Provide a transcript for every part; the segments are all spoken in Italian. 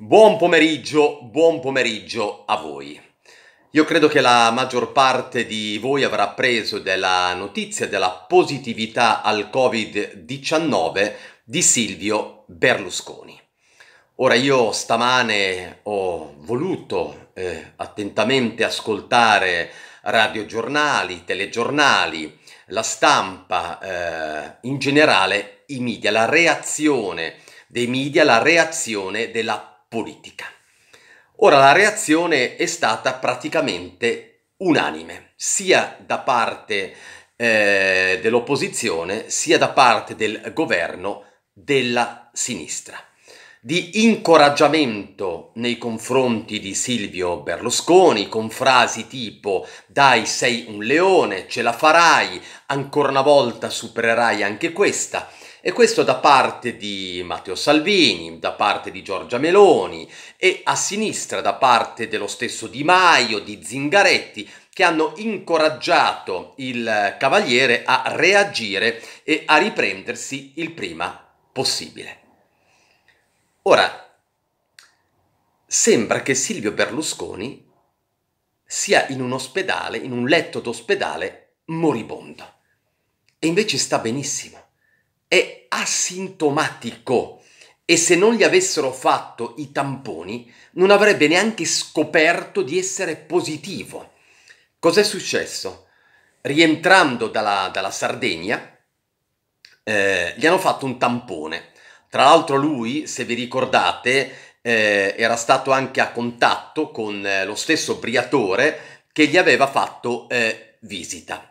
Buon pomeriggio, buon pomeriggio a voi. Io credo che la maggior parte di voi avrà preso della notizia della positività al Covid-19 di Silvio Berlusconi. Ora io stamane ho voluto eh, attentamente ascoltare radiogiornali, telegiornali, la stampa, eh, in generale i media, la reazione dei media, la reazione della politica. Ora la reazione è stata praticamente unanime, sia da parte eh, dell'opposizione, sia da parte del governo della sinistra di incoraggiamento nei confronti di Silvio Berlusconi con frasi tipo dai sei un leone, ce la farai, ancora una volta supererai anche questa e questo da parte di Matteo Salvini, da parte di Giorgia Meloni e a sinistra da parte dello stesso Di Maio, di Zingaretti, che hanno incoraggiato il Cavaliere a reagire e a riprendersi il prima possibile. Ora, sembra che Silvio Berlusconi sia in un ospedale, in un letto d'ospedale moribondo. E invece sta benissimo è asintomatico e se non gli avessero fatto i tamponi non avrebbe neanche scoperto di essere positivo. Cos'è successo? Rientrando dalla, dalla Sardegna, eh, gli hanno fatto un tampone. Tra l'altro lui, se vi ricordate, eh, era stato anche a contatto con eh, lo stesso Briatore che gli aveva fatto eh, visita.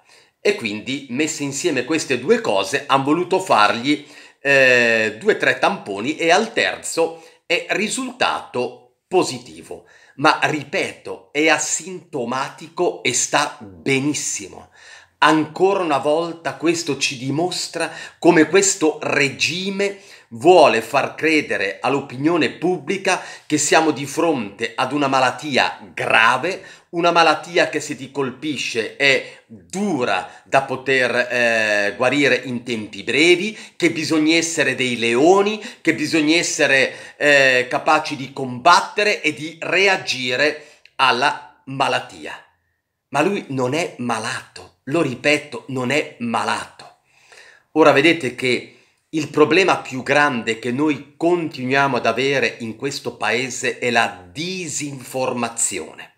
E quindi, messe insieme queste due cose, hanno voluto fargli eh, due o tre tamponi e al terzo è risultato positivo. Ma ripeto, è asintomatico e sta benissimo. Ancora una volta questo ci dimostra come questo regime vuole far credere all'opinione pubblica che siamo di fronte ad una malattia grave, una malattia che se ti colpisce è dura da poter eh, guarire in tempi brevi, che bisogna essere dei leoni, che bisogna essere eh, capaci di combattere e di reagire alla malattia. Ma lui non è malato, lo ripeto, non è malato. Ora vedete che il problema più grande che noi continuiamo ad avere in questo paese è la disinformazione.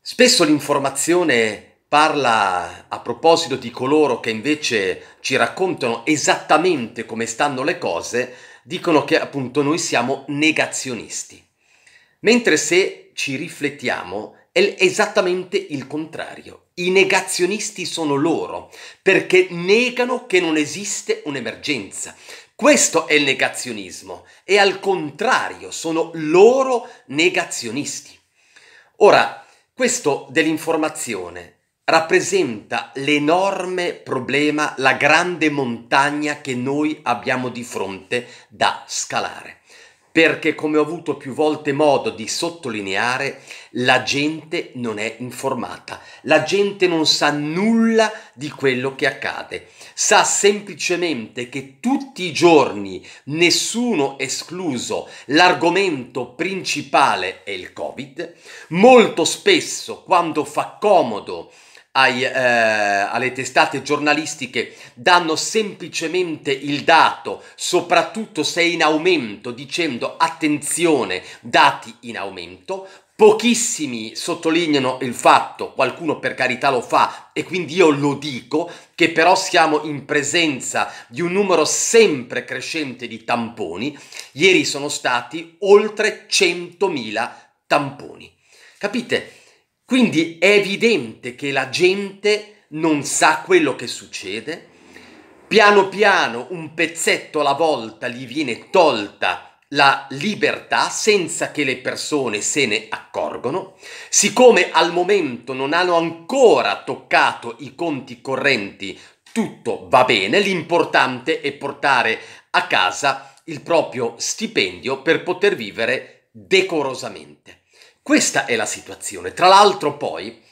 Spesso l'informazione parla a proposito di coloro che invece ci raccontano esattamente come stanno le cose, dicono che appunto noi siamo negazionisti. Mentre se ci riflettiamo, è esattamente il contrario. I negazionisti sono loro, perché negano che non esiste un'emergenza. Questo è il negazionismo e al contrario sono loro negazionisti. Ora, questo dell'informazione rappresenta l'enorme problema, la grande montagna che noi abbiamo di fronte da scalare perché come ho avuto più volte modo di sottolineare, la gente non è informata, la gente non sa nulla di quello che accade, sa semplicemente che tutti i giorni, nessuno escluso, l'argomento principale è il Covid, molto spesso quando fa comodo ai, eh, alle testate giornalistiche danno semplicemente il dato, soprattutto se è in aumento, dicendo attenzione, dati in aumento, Pochissimi sottolineano il fatto, qualcuno per carità lo fa e quindi io lo dico, che però siamo in presenza di un numero sempre crescente di tamponi. Ieri sono stati oltre 100.000 tamponi. Capite? Quindi è evidente che la gente non sa quello che succede, piano piano, un pezzetto alla volta, gli viene tolta la libertà senza che le persone se ne accorgono, siccome al momento non hanno ancora toccato i conti correnti, tutto va bene, l'importante è portare a casa il proprio stipendio per poter vivere decorosamente. Questa è la situazione. Tra l'altro poi,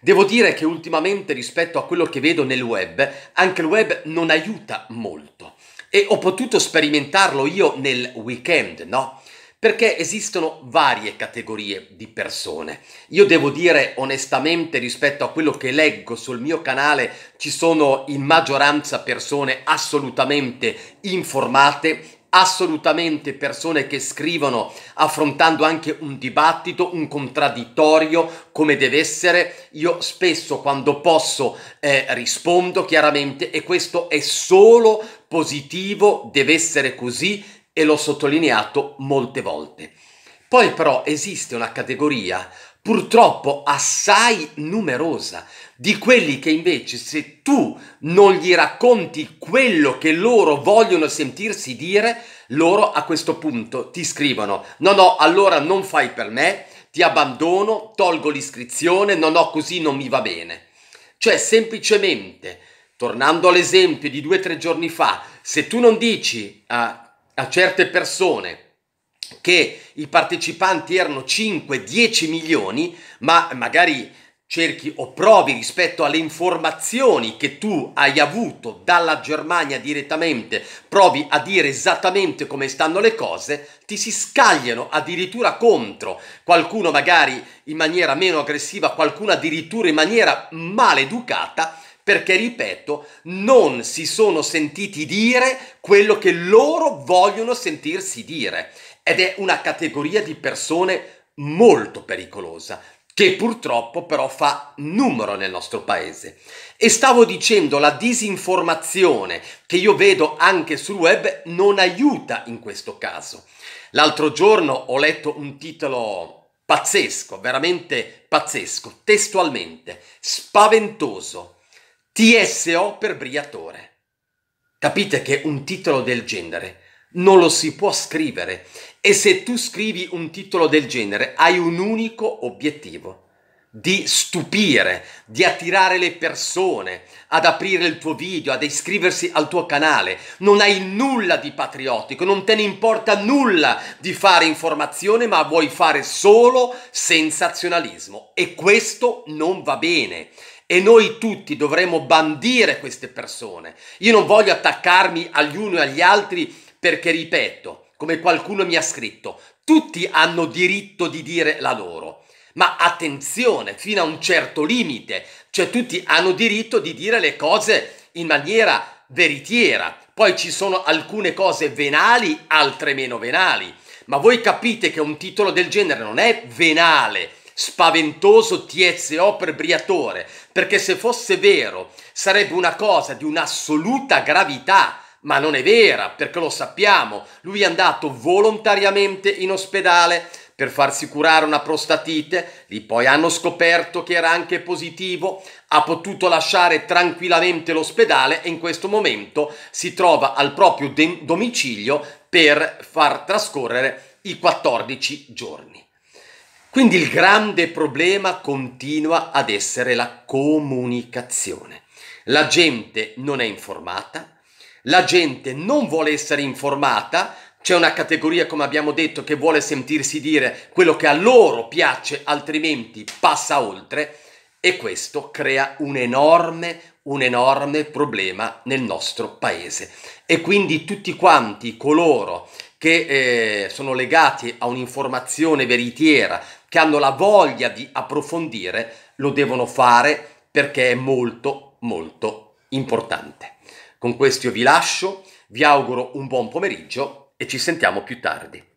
devo dire che ultimamente rispetto a quello che vedo nel web, anche il web non aiuta molto. E ho potuto sperimentarlo io nel weekend, no? Perché esistono varie categorie di persone. Io devo dire onestamente rispetto a quello che leggo sul mio canale ci sono in maggioranza persone assolutamente informate assolutamente persone che scrivono affrontando anche un dibattito, un contraddittorio come deve essere. Io spesso quando posso eh, rispondo chiaramente e questo è solo positivo, deve essere così e l'ho sottolineato molte volte. Poi però esiste una categoria purtroppo assai numerosa di quelli che invece se tu non gli racconti quello che loro vogliono sentirsi dire, loro a questo punto ti scrivono no no allora non fai per me, ti abbandono, tolgo l'iscrizione, no no così non mi va bene. Cioè semplicemente, tornando all'esempio di due o tre giorni fa, se tu non dici a, a certe persone che i partecipanti erano 5-10 milioni, ma magari cerchi o provi rispetto alle informazioni che tu hai avuto dalla Germania direttamente, provi a dire esattamente come stanno le cose, ti si scagliano addirittura contro, qualcuno magari in maniera meno aggressiva, qualcuno addirittura in maniera maleducata perché, ripeto, non si sono sentiti dire quello che loro vogliono sentirsi dire. Ed è una categoria di persone molto pericolosa, che purtroppo però fa numero nel nostro paese. E stavo dicendo, la disinformazione che io vedo anche sul web non aiuta in questo caso. L'altro giorno ho letto un titolo pazzesco, veramente pazzesco, testualmente, spaventoso. TSO per Briatore. Capite che un titolo del genere non lo si può scrivere e se tu scrivi un titolo del genere hai un unico obiettivo, di stupire, di attirare le persone ad aprire il tuo video, ad iscriversi al tuo canale. Non hai nulla di patriottico, non te ne importa nulla di fare informazione, ma vuoi fare solo sensazionalismo e questo non va bene. E noi tutti dovremmo bandire queste persone. Io non voglio attaccarmi agli uni e agli altri perché, ripeto, come qualcuno mi ha scritto, tutti hanno diritto di dire la loro. Ma attenzione, fino a un certo limite, cioè tutti hanno diritto di dire le cose in maniera veritiera, poi ci sono alcune cose venali, altre meno venali, ma voi capite che un titolo del genere non è venale, spaventoso TSO per Briatore, perché se fosse vero sarebbe una cosa di un'assoluta gravità, ma non è vera, perché lo sappiamo, lui è andato volontariamente in ospedale, per farsi curare una prostatite, lì poi hanno scoperto che era anche positivo, ha potuto lasciare tranquillamente l'ospedale e in questo momento si trova al proprio de- domicilio per far trascorrere i 14 giorni. Quindi il grande problema continua ad essere la comunicazione. La gente non è informata, la gente non vuole essere informata c'è una categoria, come abbiamo detto, che vuole sentirsi dire quello che a loro piace, altrimenti passa oltre e questo crea un enorme, un enorme problema nel nostro paese. E quindi tutti quanti coloro che eh, sono legati a un'informazione veritiera, che hanno la voglia di approfondire, lo devono fare perché è molto, molto importante. Con questo io vi lascio, vi auguro un buon pomeriggio e ci sentiamo più tardi.